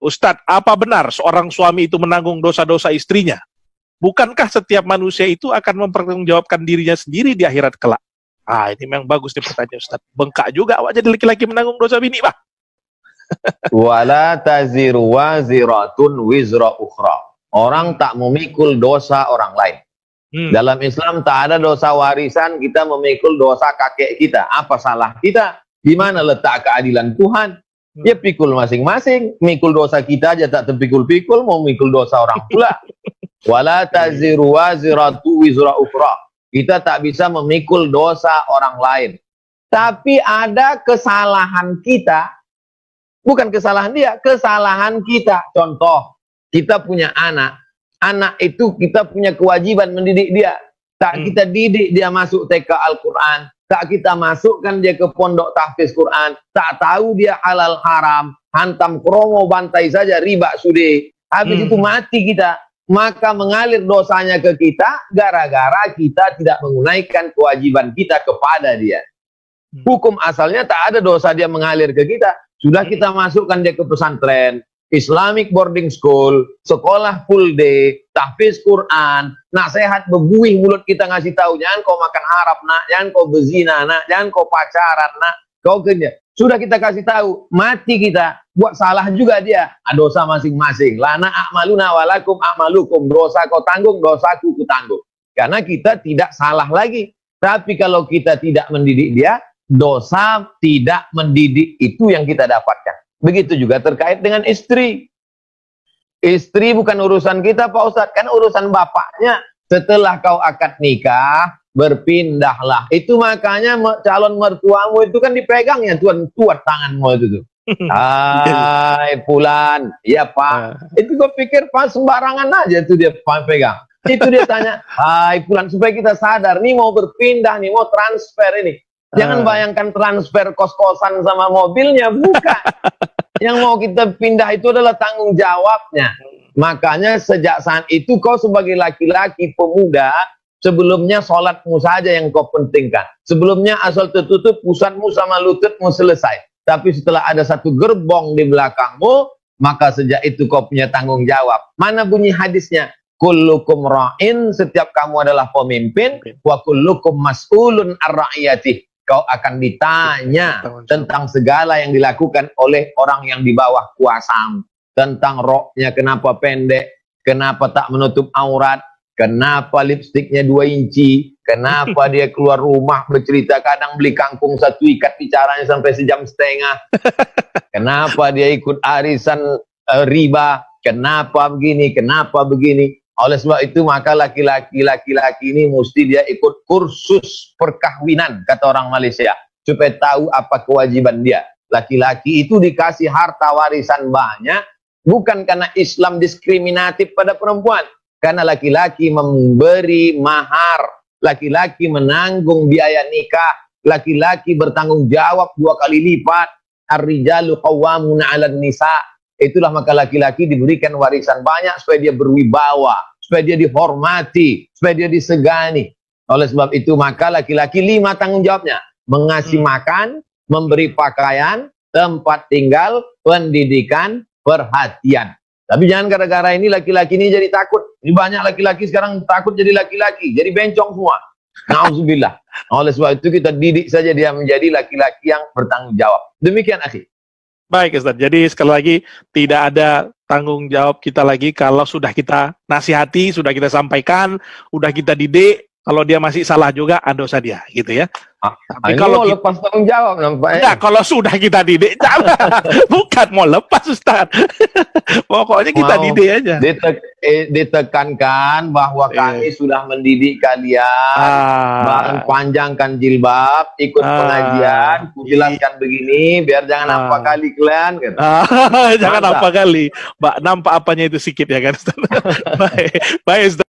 Ustadz, apa benar seorang suami itu menanggung dosa-dosa istrinya? Bukankah setiap manusia itu akan mempertanggungjawabkan dirinya sendiri di akhirat kelak? Ah, ini memang bagus nih pertanyaan Ustaz. Bengkak juga awak jadi laki-laki menanggung dosa bini, Pak. Wala taziru waziratun wizra ukhra. Orang tak memikul dosa orang lain. Hmm. Dalam Islam tak ada dosa warisan, kita memikul dosa kakek kita. Apa salah kita? Di mana letak keadilan Tuhan? Hmm. Ya pikul masing-masing, mikul dosa kita aja tak terpikul-pikul, mau mikul dosa orang pula. Wala taziru waziratu wizra ukhra. Kita tak bisa memikul dosa orang lain. Tapi ada kesalahan kita, bukan kesalahan dia, kesalahan kita. Contoh, kita punya anak. Anak itu kita punya kewajiban mendidik dia. Tak hmm. kita didik dia masuk TK Al-Quran, tak kita masukkan dia ke pondok tahfiz Quran, tak tahu dia halal haram, hantam kromo bantai saja riba sude. Habis hmm. itu mati kita, maka mengalir dosanya ke kita gara-gara kita tidak menunaikan kewajiban kita kepada dia. Hmm. Hukum asalnya tak ada dosa dia mengalir ke kita, sudah kita masukkan dia ke pesantren, Islamic boarding school, sekolah full day, tahfiz Quran, nasihat berbuih mulut kita ngasih tahu, jangan kau makan harap nak, jangan kau berzina nak, jangan kau pacaran nak, kau kerja. Sudah kita kasih tahu, mati kita, buat salah juga dia, nah, dosa masing-masing. Lana akmaluna walakum akmalukum, dosa kau tanggung, dosaku ku tanggung. Karena kita tidak salah lagi. Tapi kalau kita tidak mendidik dia, dosa tidak mendidik itu yang kita dapatkan. Begitu juga terkait dengan istri. Istri bukan urusan kita Pak Ustadz, kan urusan bapaknya. Setelah kau akad nikah, berpindahlah. Itu makanya calon mertuamu itu kan dipegang ya tuan tuat tanganmu itu tuh. Hai Pulan, ya Pak. Ah. Itu gue pikir pas sembarangan aja itu dia Pak pegang. Itu dia tanya, Hai Pulan supaya kita sadar nih mau berpindah nih mau transfer ini. Jangan ah. bayangkan transfer kos-kosan sama mobilnya, bukan. Yang mau kita pindah itu adalah tanggung jawabnya. Makanya sejak saat itu kau sebagai laki-laki pemuda, sebelumnya sholatmu saja yang kau pentingkan. Sebelumnya asal tertutup pusatmu sama lututmu selesai. Tapi setelah ada satu gerbong di belakangmu, maka sejak itu kau punya tanggung jawab. Mana bunyi hadisnya? Kullukum ra'in, setiap kamu adalah pemimpin, wa kullukum mas'ulun ar-ra'iyatih kau akan ditanya tentang segala yang dilakukan oleh orang yang di bawah kuasa. Tentang roknya kenapa pendek, kenapa tak menutup aurat, kenapa lipstiknya dua inci, kenapa dia keluar rumah bercerita kadang beli kangkung satu ikat bicaranya sampai sejam setengah, kenapa dia ikut arisan eh, riba, kenapa begini, kenapa begini. Oleh sebab itu maka laki-laki laki-laki ini mesti dia ikut kursus perkahwinan kata orang Malaysia supaya tahu apa kewajiban dia. Laki-laki itu dikasih harta warisan banyak bukan karena Islam diskriminatif pada perempuan, karena laki-laki memberi mahar, laki-laki menanggung biaya nikah, laki-laki bertanggung jawab dua kali lipat. Ar-rijalu qawwamuna 'alan nisa. Itulah maka laki-laki diberikan warisan banyak supaya dia berwibawa, supaya dia dihormati, supaya dia disegani. Oleh sebab itu maka laki-laki lima tanggung jawabnya. Mengasih hmm. makan, memberi pakaian, tempat tinggal, pendidikan, perhatian. Tapi jangan gara-gara ini laki-laki ini jadi takut. Ini banyak laki-laki sekarang takut jadi laki-laki, jadi bencong semua. Nauzubillah. Oleh sebab itu kita didik saja dia menjadi laki-laki yang bertanggung jawab. Demikian akhi. Baik Ustaz, jadi sekali lagi tidak ada tanggung jawab kita lagi kalau sudah kita nasihati, sudah kita sampaikan, sudah kita didik, kalau dia masih salah juga, dosa dia, gitu ya. Ah, Tapi ah, kalau lepas tanggung jawab nampaknya. Enggak, kalau sudah kita didik, bukan mau lepas Ustaz. Pokoknya kita mau didik aja. Ditek, eh, ditekankan bahwa eh. kami sudah mendidik kalian, ah. panjangkan jilbab, ikut ah. pengajian, jelaskan begini biar jangan ah. apa kali kalian gitu. Ah. jangan apa kali. Mbak, nampak apanya itu sikit ya kan Ustaz. baik, baik Ustaz.